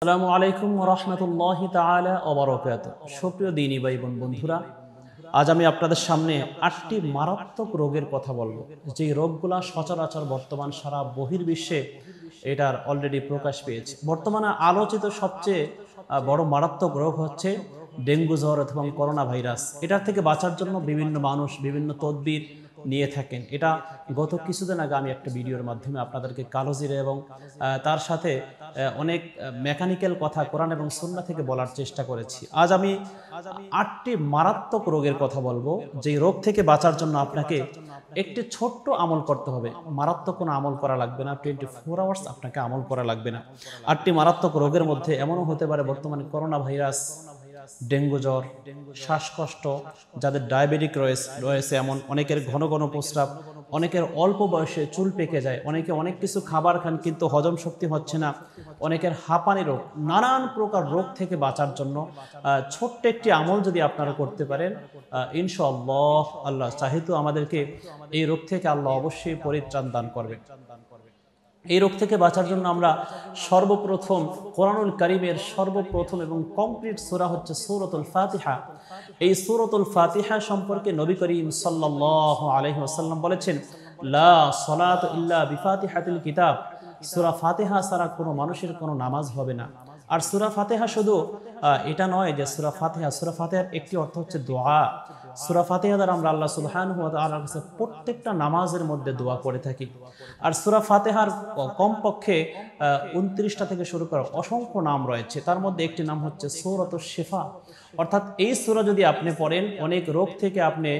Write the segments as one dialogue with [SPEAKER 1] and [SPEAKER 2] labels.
[SPEAKER 1] আসসালামু আলাইকুম রহমতুল্লাহ তালা অবরকাত সুপ্রিয় দিনী বাই বোন বন্ধুরা আজ আমি আপনাদের সামনে আটটি মারাত্মক রোগের কথা বলবো যেই রোগগুলা সচরাচর বর্তমান সারা বহির্বিশ্বে এটার অলরেডি প্রকাশ পেয়েছে বর্তমানে আলোচিত সবচেয়ে বড় মারাত্মক রোগ হচ্ছে ডেঙ্গু জ্বর অথবা করোনা ভাইরাস এটার থেকে বাঁচার জন্য বিভিন্ন মানুষ বিভিন্ন তদবির নিয়ে থাকেন এটা গত কিছুদিন আগে আমি একটা ভিডিওর মাধ্যমে আপনাদেরকে জিরে এবং তার সাথে অনেক মেকানিক্যাল কথা কোরআন এবং সন্না থেকে বলার চেষ্টা করেছি আজ আমি আটটি মারাত্মক রোগের কথা বলবো যে রোগ থেকে বাঁচার জন্য আপনাকে একটি ছোট্ট আমল করতে হবে মারাত্মক কোনো আমল করা লাগবে না টোয়েন্টি ফোর আওয়ার্স আপনাকে আমল করা লাগবে না আটটি মারাত্মক রোগের মধ্যে এমনও হতে পারে বর্তমানে করোনা ভাইরাস ডেঙ্গু জ্বর শ্বাসকষ্ট যাদের ডায়াবেটিক রয়েছে রয়েছে এমন অনেকের ঘন ঘন প্রস্রাব অনেকের অল্প বয়সে চুল পেকে যায় অনেকে অনেক কিছু খাবার খান কিন্তু হজম শক্তি হচ্ছে না অনেকের হাঁপানি রোগ নানান প্রকার রোগ থেকে বাঁচার জন্য ছোট্ট একটি আমল যদি আপনারা করতে পারেন ইনশাল্লাহ আল্লাহ চাহিত আমাদেরকে এই রোগ থেকে আল্লাহ অবশ্যই পরিত্রাণ দান করবে এই রোগ থেকে বাঁচার জন্য আমরা সর্বপ্রথম কোরআনুল করিমের সর্বপ্রথম এবং কমপ্লিট সুরা হচ্ছে সুরতুল ফাতিহা এই সুরতুল ফাতিহা সম্পর্কে নবী করিম সাল্ল আলহি আসাল্লাম বলেছেন লা ইল্লা বিফাতিহাতিল কিতাব সুরা ফাতিহা ছাড়া কোনো মানুষের কোনো নামাজ হবে না আর সুরা ফাতেহা শুধু এটা নয় যে সুরা ফাতেহা সুরা ফাতেহার একটি অর্থ হচ্ছে দোয়া সুরা ফাতেহা দ্বারা আমরা আল্লাহ সুলহান আল্লাহর কাছে প্রত্যেকটা নামাজের মধ্যে দোয়া করে থাকি আর সুরা ফাতেহার কমপক্ষে উনত্রিশটা থেকে শুরু করা অসংখ্য নাম রয়েছে তার মধ্যে একটি নাম হচ্ছে সৌরত শেফা অর্থাৎ এই সুরা যদি আপনি পড়েন অনেক রোগ থেকে আপনি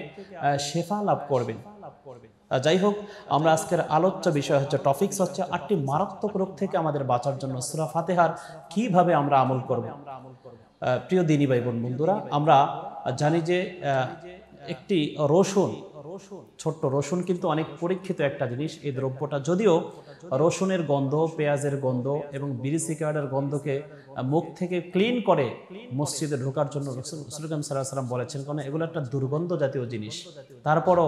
[SPEAKER 1] শেফা লাভ করবেন লাভ করবেন যাই হোক আমরা আজকের আলোচ্য বিষয় হচ্ছে টপিকস হচ্ছে আটটি মারাত্মক রোগ থেকে আমাদের বাঁচার জন্য সুরা ফাতেহার কিভাবে আমরা আমল করব প্রিয় দিনী ভাই বোন বন্ধুরা আমরা জানি যে একটি রসুন ছোট্ট রসুন কিন্তু অনেক পরীক্ষিত একটা জিনিস এই দ্রব্যটা যদিও রসুনের গন্ধ পেঁয়াজের গন্ধ এবং বিড়ি সিগারেটের গন্ধকে মুখ থেকে ক্লিন করে মসজিদে ঢোকার জন্য রসুলকাম সাল্লাম বলেছেন কারণ এগুলো একটা দুর্গন্ধ জাতীয় জিনিস তারপরও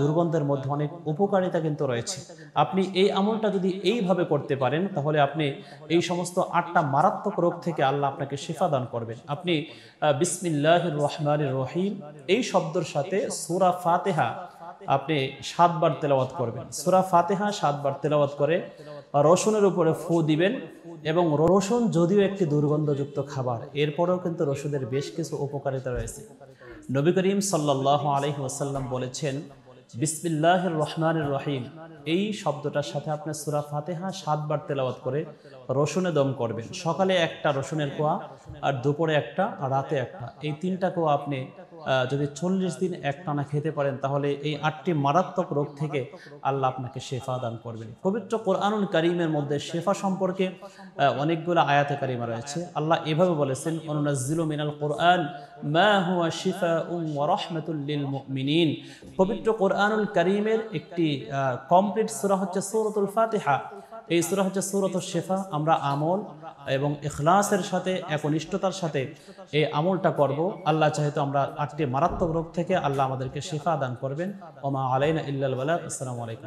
[SPEAKER 1] দুর্গন্ধের মধ্যে অনেক উপকারিতা কিন্তু রয়েছে আপনি এই আমলটা যদি এইভাবে করতে পারেন তাহলে আপনি এই সমস্ত আটটা মারাত্মক রোগ থেকে আল্লাহ আপনাকে শেফা দান করবেন আপনি বিসমিল্লাহ রহমান রহিম এই শব্দর সাথে সুরা ফাতেহা আপনি সাতবার তেলাওয়াত করবেন সুরা ফাতেহা সাতবার তেলাওয়াত করে রসুনের উপরে ফু দিবেন এবং রসুন যদিও একটি দুর্গন্ধযুক্ত খাবার এরপরেও কিন্তু রসুনের বেশ কিছু উপকারিতা রয়েছে নবী করিম সাল্লাহ আলহি ওসাল্লাম বলেছেন বিসমিল্লাহ রহমান রহিম এই শব্দটার সাথে আপনি সুরা ফাতেহা সাতবার তেলাওয়াত করে রসুনে দম করবেন সকালে একটা রসুনের কোয়া আর দুপুরে একটা আর রাতে একটা এই তিনটা কোয়া আপনি যদি চল্লিশ দিন একটানা খেতে পারেন তাহলে এই আটটি মারাত্মক রোগ থেকে আল্লাহ আপনাকে শেফা দান করবেন পবিত্র কোরআনুল করিমের মধ্যে শেফা সম্পর্কে অনেকগুলো আয়াতে কারিমা রয়েছে আল্লাহ এভাবে বলেছেন অনুনাজিল মিনাল কোরআন মা হুয়া শিফা উম রহমতুল্লিল মিনীন পবিত্র কোরআনুল করিমের একটি কমপ্লিট সুরা হচ্ছে সুরতুল ফাতিহা এই সুরা হচ্ছে সুরত শেফা আমরা আমল এবং এখলাসের সাথে একনিষ্ঠতার সাথে এই আমলটা করব আল্লাহ চাহিত আমরা আটটি মারাত্মক রোগ থেকে আল্লাহ আমাদেরকে শেফা দান করবেন ওমা আলাইনা ইল্লাল আসসালামু আলাইকুম